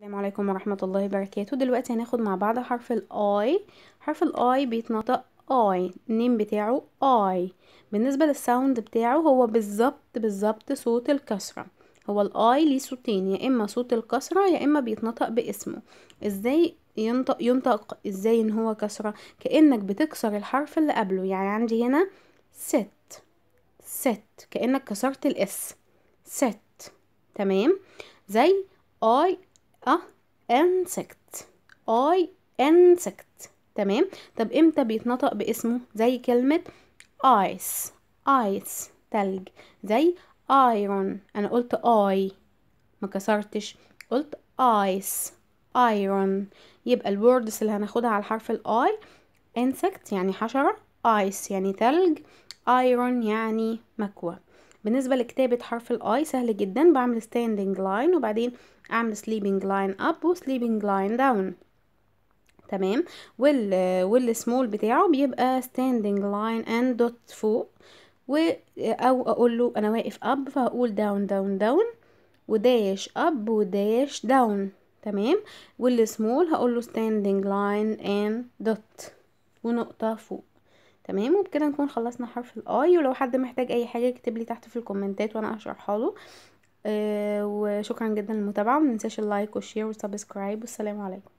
السلام عليكم ورحمة الله وبركاته دلوقتي هناخد مع بعض حرف الاي حرف الاي بيتنطق اي النيم بتاعه اي بالنسبة للساوند بتاعه هو بالظبط بالظبط صوت الكسرة هو الاي ليه صوتين يا اما صوت الكسرة يا اما بيتنطق باسمه ازاي ينطق ينطق ازاي ان هو كسرة كأنك بتكسر الحرف اللي قبله يعني عندي هنا ست ست كأنك كسرت الاس ست تمام زي اي أ insect I insect تمام طب امتى بيتنطق باسمه زي كلمة ice ice تلج زي iron انا قلت I ما كسرتش قلت ice iron يبقى الوردس اللي هناخدها على الحرف i insect يعني حشرة ice يعني تلج iron يعني مكوى بالنسبه لكتابه حرف الاي سهل جدا بعمل ستاندنج لاين وبعدين اعمل سليبنج لاين اب وسليبنج لاين داون تمام وال والسمول بتاعه بيبقى ستاندنج لاين اند دوت فوق و او اقول له انا واقف اب فهقول داون داون داون وداش اب وداش داون تمام والسمول هقول له ستاندنج لاين اند دوت ونقطه فوق تمام وبكده نكون خلصنا حرف الاي ولو حد محتاج اي حاجه اكتب لي تحت في الكومنتات وانا هشرحها له آه وشكرا جدا للمتابعه ومننساش اللايك والشير والسبسكرايب والسلام عليكم